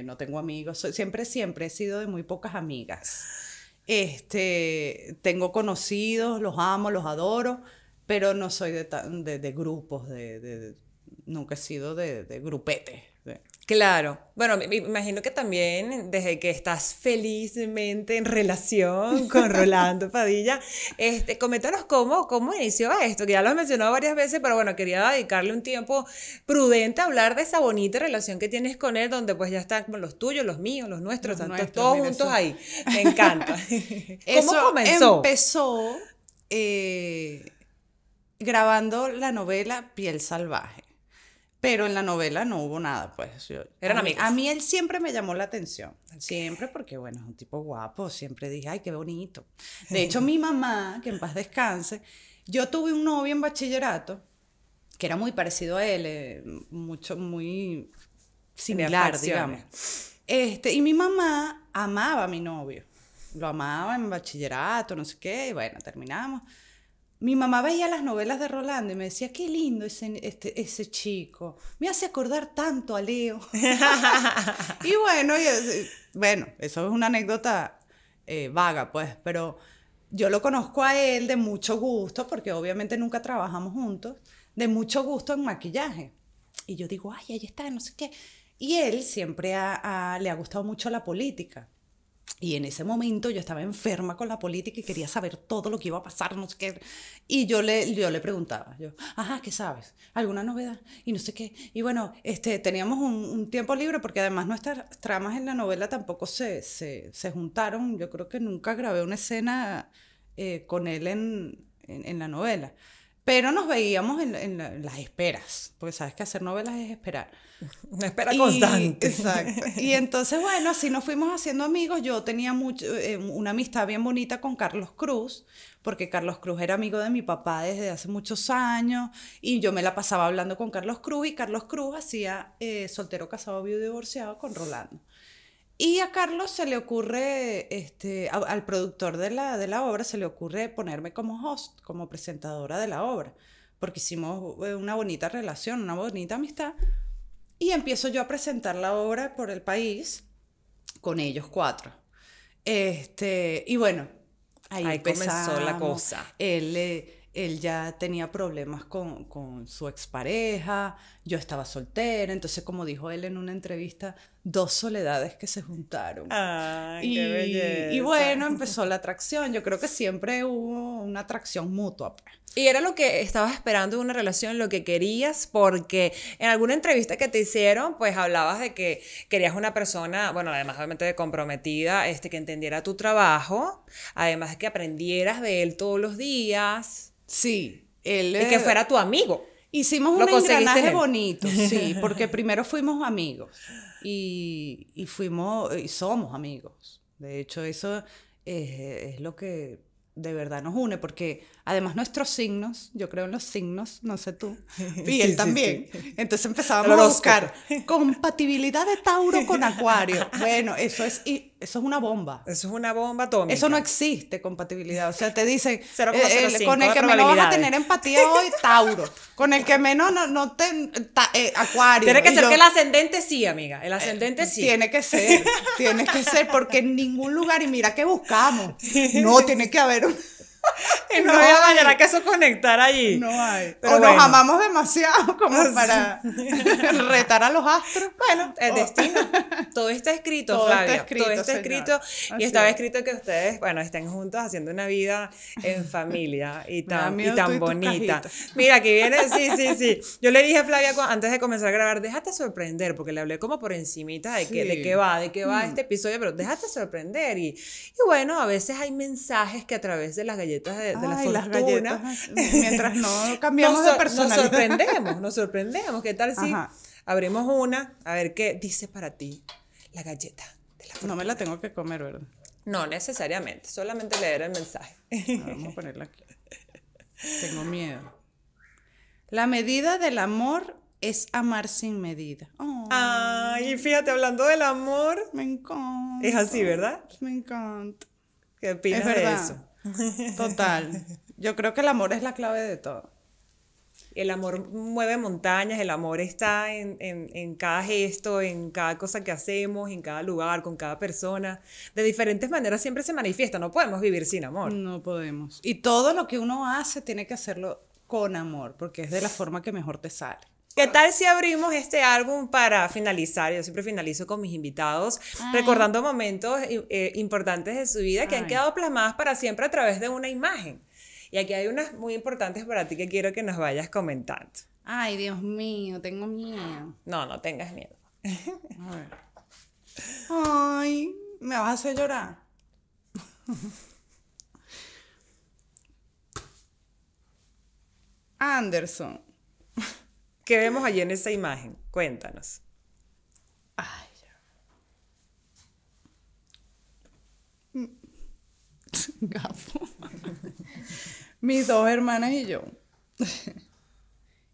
no tengo amigos. siempre, siempre he sido de muy pocas amigas. Este, tengo conocidos, los amo, los adoro, pero no soy de, de, grupos, de nunca he sido de, grupete. Claro. Bueno, me imagino que también eh, desde que estás felizmente en relación con Rolando Padilla, este, coméntanos cómo, cómo inició esto, que ya lo has mencionado varias veces, pero bueno, quería dedicarle un tiempo prudente a hablar de esa bonita relación que tienes con él, donde pues ya están los tuyos, los míos, los nuestros, todos juntos ahí. Me encanta. ¿Cómo comenzó? Empezó eh, grabando la novela Piel Salvaje. Pero en la novela no hubo nada, pues. Eran amigos. A mí él siempre me llamó la atención. Siempre, porque bueno, es un tipo guapo. Siempre dije, ay, qué bonito. De hecho, mi mamá, que en paz descanse, yo tuve un novio en bachillerato que era muy parecido a él, eh, mucho, muy similar, digamos. Este, y mi mamá amaba a mi novio. Lo amaba en bachillerato, no sé qué, y bueno, terminamos mi mamá veía las novelas de Rolando y me decía, qué lindo ese, este, ese chico, me hace acordar tanto a Leo. y bueno, eh, bueno, eso es una anécdota eh, vaga, pues, pero yo lo conozco a él de mucho gusto, porque obviamente nunca trabajamos juntos, de mucho gusto en maquillaje. Y yo digo, ay, ahí está, no sé qué. Y él siempre le ha gustado mucho la política. Y en ese momento yo estaba enferma con la política y quería saber todo lo que iba a pasar, no sé qué. Y yo le, le preguntaba, yo, ajá, ¿qué sabes? ¿Alguna novedad? Y no sé qué. Y bueno, este, teníamos un, tiempo libre porque además nuestras tramas en la novela tampoco se, juntaron. Yo creo que nunca grabé una escena eh, con él en la novela. Pero nos veíamos en, las esperas, porque sabes que hacer novelas es esperar. Una espera constante. Exacto. Y entonces, bueno, así nos fuimos haciendo amigos. Yo tenía mucho, eh, una amistad bien bonita con Carlos Cruz, porque Carlos Cruz era amigo de mi papá desde hace muchos años, y yo me la pasaba hablando con Carlos Cruz, y Carlos Cruz hacía eh, soltero, casado, viudo, divorciado con Rolando. Y a Carlos se le ocurre, este, al productor de la, de la obra, se le ocurre ponerme como host, como presentadora de la obra, porque hicimos eh, una bonita relación, una bonita amistad. Y empiezo yo a presentar la obra por el país con ellos cuatro. Este, y bueno, ahí, comenzó la cosa él ya tenía problemas con, con, su expareja, yo estaba soltera, entonces como dijo él en una entrevista, dos soledades que se juntaron. y, bueno, empezó la atracción, yo creo que siempre hubo una atracción mutua. Pues. Y era lo que estabas esperando de una relación, lo que querías, porque en alguna entrevista que te hicieron, pues hablabas de que querías una persona, bueno, además obviamente de comprometida, este, que entendiera tu trabajo, además de que aprendieras de él todos los días. Sí, él. Y que fuera tu amigo. Hicimos un engranaje bonito, sí, porque primero fuimos amigos y, fuimos y somos amigos. De hecho, eso es lo que de verdad nos une, porque además nuestros signos, yo creo en los signos, no sé tú, y él también. Entonces empezábamos a buscar compatibilidad de Tauro con Acuario. Bueno, eso es eso es una bomba. Eso es una bomba atómica. Eso no existe, compatibilidad. O sea, te dicen, eh, eh, con el que menos vas a tener empatía hoy, Tauro. Con el que menos no, te... Eh, acuario. Tiene que ser que el ascendente sí, amiga. El ascendente sí. Tiene que ser. tiene que ser porque en ningún lugar, y mira qué buscamos. No, tiene que haber... y no, voy a mañana que eso conectar allí. No hay. Pero o nos amamos demasiado como para retar a los astros. Bueno, el oh. destino. Todo está escrito, Flavia. Está escrito, todo está escrito. Y estaba escrito que ustedes, bueno, estén juntos haciendo una vida en familia y tan, y tan bonita. Mira, aquí viene, sí, sí, sí. Yo le dije a Flavia antes de comenzar a grabar, déjate sorprender, porque le hablé como por encimita de, de qué va, de qué va mm. este episodio, pero déjate sorprender. Y, y bueno, a veces hay mensajes que a través de las galletas de, las galletas mientras no cambiamos de persona Nos sorprendemos, nos sorprendemos. ¿Qué tal si abrimos una? A ver qué dice para ti la galleta de la No me la tengo que comer, ¿verdad? No necesariamente, solamente leer el mensaje. Ah, vamos a ponerla aquí. Tengo miedo. La medida del amor es amar sin medida. Oh. Ay, fíjate, hablando del amor. Me encanta. Es así, ¿verdad? Me encanta. ¿Qué opinas de eso? Total. Yo creo que el amor es la clave de todo. El amor mueve montañas, el amor está en, cada gesto, en cada cosa que hacemos, en cada lugar, con cada persona. De diferentes maneras siempre se manifiesta, no podemos vivir sin amor. No podemos. Y todo lo que uno hace tiene que hacerlo con amor, porque es de la forma que mejor te sale. ¿Qué tal si abrimos este álbum para finalizar? Yo siempre finalizo con mis invitados recordando momentos eh, eh, importantes de su vida que han quedado plasmadas para siempre a través de una imagen. Y aquí hay unas muy importantes para ti que quiero que nos vayas comentando. Ay, Dios mío, tengo miedo. No, no tengas miedo. A ver. Ay, me vas a hacer llorar. Anderson. ¿Qué vemos allí en esa imagen? Cuéntanos. Ay. Mm. Gafo. Mis dos hermanas y yo.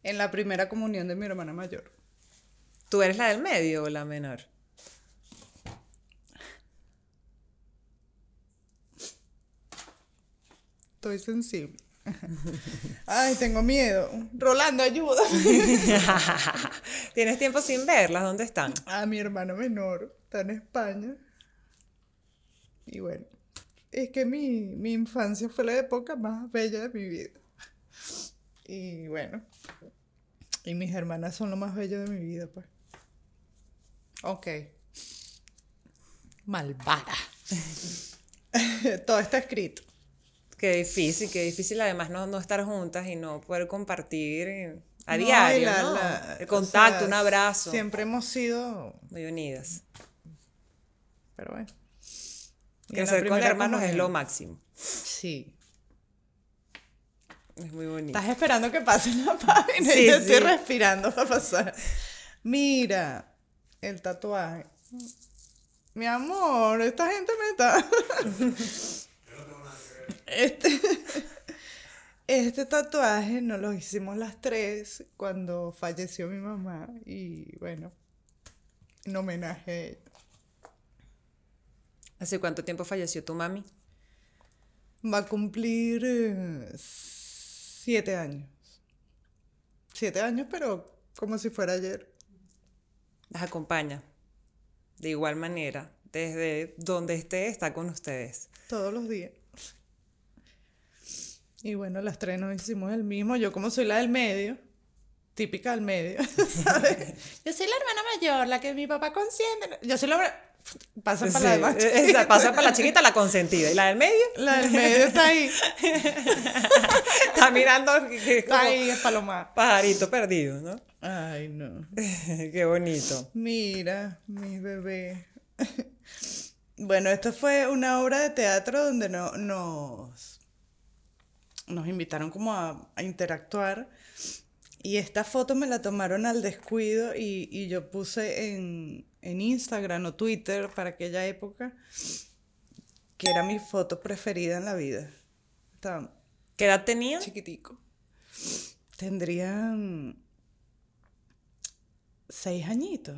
en la primera comunión de mi hermana mayor. ¿Tú eres la del medio o la menor? Estoy sensible. Ay, tengo miedo. Rolando, ayuda ¿Tienes tiempo sin verlas? ¿Dónde están? a mi hermano menor está en España. Y bueno, es que mi, infancia fue la época más bella de mi vida. Y bueno, y mis hermanas son lo más bello de mi vida, pues. Ok. Malvada. Todo está escrito. Qué difícil, qué difícil además no, estar juntas y no poder compartir eh, a diario. El contacto, un abrazo. Siempre hemos sido muy unidas. Pero bueno. Crecer con hermanos es lo máximo. Sí. Es muy bonito. Estás esperando que pase la página. y yo estoy respirando para pasar. Mira, el tatuaje. Mi amor, esta gente me está. Este, este tatuaje nos lo hicimos las tres cuando falleció mi mamá y bueno, en homenaje ¿Hace cuánto tiempo falleció tu mami? Va a cumplir eh, siete años. Siete años, pero como si fuera ayer. Las acompaña. De igual manera, desde donde esté, está con ustedes. Todos los días. Y bueno, las tres nos hicimos el mismo. Yo como soy la del medio, típica del medio, ¿sabes? Yo soy la hermana mayor, la que mi papá consiente. Yo soy la... Pasa para la la chiquita, la consentida. ¿Y la del medio? La del medio está ahí. está mirando. Está ahí, es paloma. Pajarito perdido, ¿no? Ay, no. Qué bonito. Mira, mi bebé. Bueno, esto fue una obra de teatro donde no, nos nos invitaron como a, interactuar. Y esta foto me la tomaron al descuido y, yo puse en, Instagram o Twitter para aquella época que era mi foto preferida en la vida. ¿Qué edad tenía? Chiquitico. Tendrían mm, seis añitos.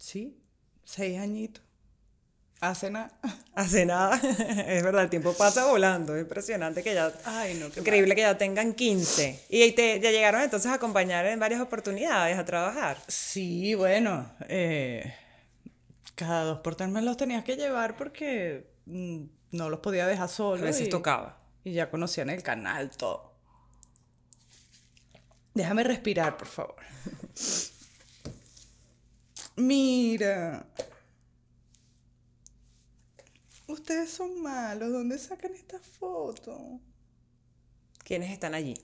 Sí, seis añitos. Hace nada. Hace nada. Es verdad, el tiempo pasa volando. Es impresionante que ya. Ay, no, Increíble que ya tengan 15. Y ya llegaron entonces a acompañar en varias oportunidades a trabajar. Sí, bueno. Eh, cada dos por tres los tenías que llevar porque mm, no los podía dejar solos. A veces tocaba. Y ya conocían el canal, todo. Déjame respirar, por favor. Mira. Ustedes son malos, ¿dónde sacan esta foto? ¿Quiénes están allí?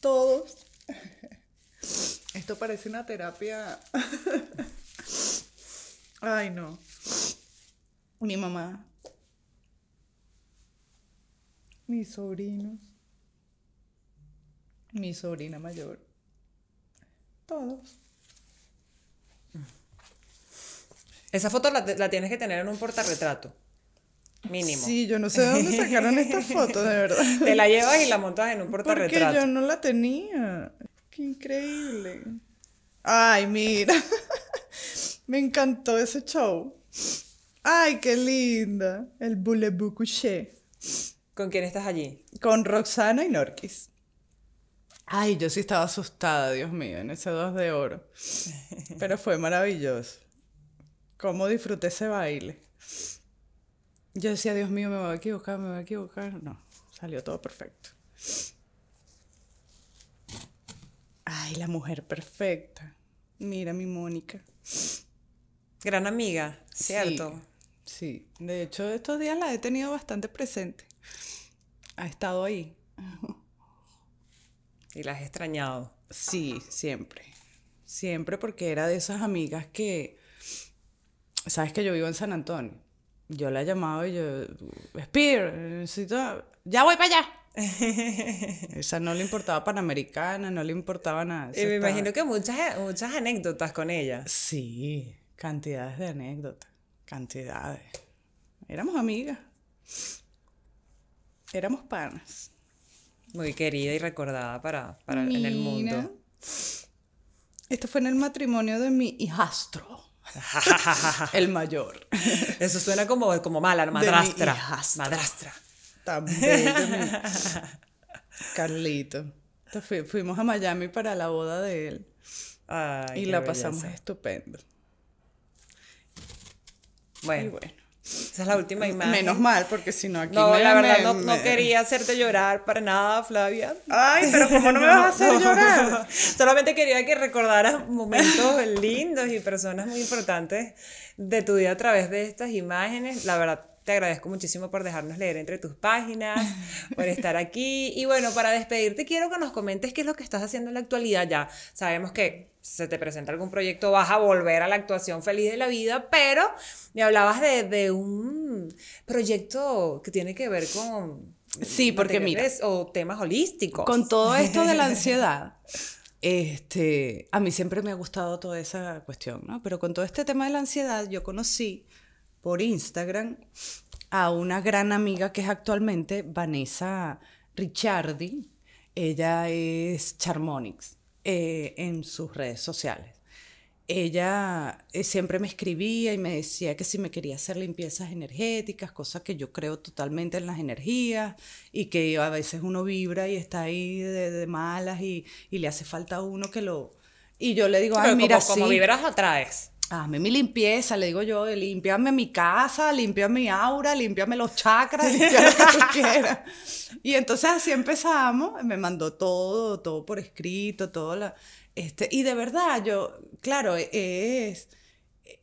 Todos. Esto parece una terapia. Ay, no. Mi mamá. Mis sobrinos. Mi sobrina mayor. Todos. Esa foto la, tienes que tener en un portarretrato. Mínimo. Sí, yo no sé de dónde sacaron esta foto, de verdad. Te la llevas y la montas en un portarretrato. Porque yo no la tenía. Qué increíble. Ay, mira. Me encantó ese show. Ay, qué linda. El Boulevard Couché. ¿Con quién estás allí? Con Roxana y Norquis. Ay, yo sí estaba asustada, Dios mío, en ese dos de oro. Pero fue maravilloso cómo disfruté ese baile. Yo decía, Dios mío, me voy a equivocar, me voy a equivocar. No, salió todo perfecto. Ay, la mujer perfecta. Mira mi Mónica. Gran amiga, ¿cierto? Sí, sí, de hecho estos días la he tenido bastante presente. Ha estado ahí. ¿Y la has extrañado? Sí, siempre. Siempre porque era de esas amigas que sabes que yo vivo en San Antonio. Yo la he llamado y yo, Spear, necesito, ya voy para allá. Esa no le importaba Panamericana, no le importaba nada. Y me imagino que muchas, muchas anécdotas con ella. Sí, cantidades de anécdotas, cantidades. Éramos amigas. Éramos panas. Muy querida y recordada para, para en el mundo. Esto fue en el matrimonio de mi hijastro. el mayor. Eso suena como, como mala, madrastra. Madrastra. Carlito. fuimos a Miami para la boda de él. y la pasamos estupendo. Bueno. bueno. Esa es la última imagen. Menos mal, porque si no aquí. No, la verdad no, quería hacerte llorar para nada, Flavia. Ay, pero ¿cómo no me vas a hacer llorar? Solamente quería que recordaras momentos lindos y personas muy importantes de tu vida a través de estas imágenes. La verdad, te agradezco muchísimo por dejarnos leer entre tus páginas, por estar aquí. Y bueno, para despedirte, quiero que nos comentes qué es lo que estás haciendo en la actualidad ya. Sabemos que se te presenta algún proyecto, vas a volver a la actuación feliz de la vida, pero me hablabas de, un proyecto que tiene que ver con... Sí, porque mira... O temas holísticos. Con todo esto de la ansiedad, este, a mí siempre me ha gustado toda esa cuestión, ¿no? Pero con todo este tema de la ansiedad, yo conocí por Instagram a una gran amiga que es actualmente Vanessa Ricciardi. Ella es Charmonix eh, en sus redes sociales. Ella eh, siempre me escribía y me decía que si me quería hacer limpiezas energéticas, cosas que yo creo totalmente en las energías y que a veces uno vibra y está ahí de, malas y, le hace falta uno que lo... Y yo le digo, ah mira, como vibras atraes mí mi limpieza, le digo yo, limpiarme mi casa, limpiame mi aura, limpiame los chakras, lo que Y entonces así empezamos, me mandó todo, todo por escrito, todo la... Este, y de verdad, yo, claro, e, es,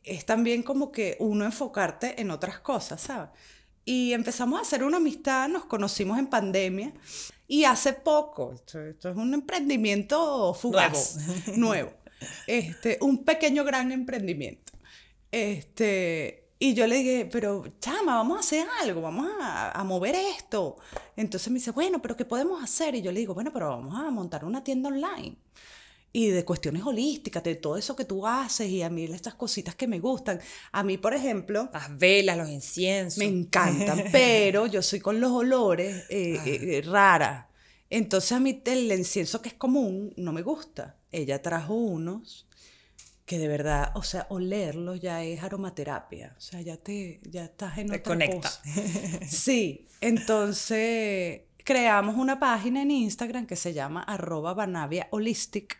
es también como que uno enfocarte en otras cosas, ¿sabes? Y empezamos a hacer una amistad, nos conocimos en pandemia y hace poco, esto, es un emprendimiento fugaz, nuevo este, un pequeño gran emprendimiento. Este, y yo le dije, pero chama, vamos a hacer algo, vamos a, mover esto. Entonces me dice, bueno, pero ¿qué podemos hacer? Y yo le digo, bueno, pero vamos a montar una tienda online. Y de cuestiones holísticas, de todo eso que tú haces y a mí estas cositas que me gustan. A mí, por ejemplo... Las velas, los inciensos. Me encantan, pero yo soy con los olores eh, eh rara. Entonces a mí el incienso que es común no me gusta. Ella trajo unos que de verdad, o sea, olerlos ya es aromaterapia, o sea, ya te ya estás en te conecta. Sí, entonces creamos una página en Instagram que se llama arroba Banavia Holistic.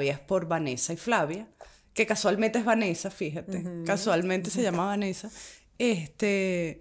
es por Vanessa y Flavia, que casualmente es Vanessa, fíjate, casualmente se llama Vanessa. Este,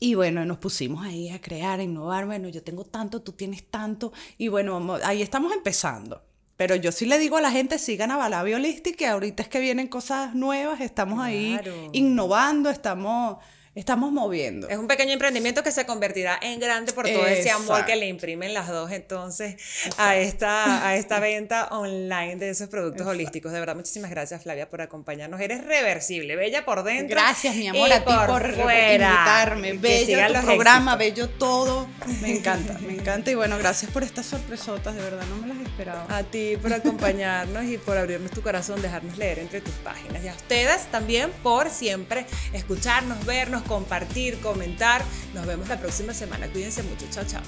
y bueno, nos pusimos ahí a crear, a innovar, bueno, yo tengo tanto, tú tienes tanto, y bueno, ahí estamos empezando. Pero yo sí le digo a la gente, sigan a Bala Violística. que ahorita es que vienen cosas nuevas, estamos ahí innovando, estamos estamos moviendo. Es un pequeño emprendimiento que se convertirá en grande por todo ese amor que le imprimen las dos entonces a esta, a esta venta online de esos productos holísticos. De verdad, muchísimas gracias Flavia por acompañarnos. Eres reversible, bella por dentro. Gracias, mi amor, a ti por, invitarme. Bello tu programa, bello todo. Me encanta, me encanta. Y bueno, gracias por estas sorpresotas, de verdad, no me las esperaba. A ti por acompañarnos y por abrirnos tu corazón, dejarnos leer entre tus páginas. Y a ustedes también por siempre escucharnos, vernos, compartir, comentar. Nos vemos la próxima semana. Cuídense mucho. Chao, chao.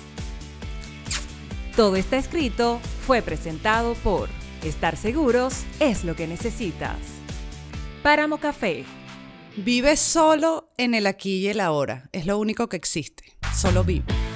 Todo está escrito fue presentado por Estar seguros es lo que necesitas. Páramo Café. Vive solo en el aquí y el ahora. Es lo único que existe. Solo vive.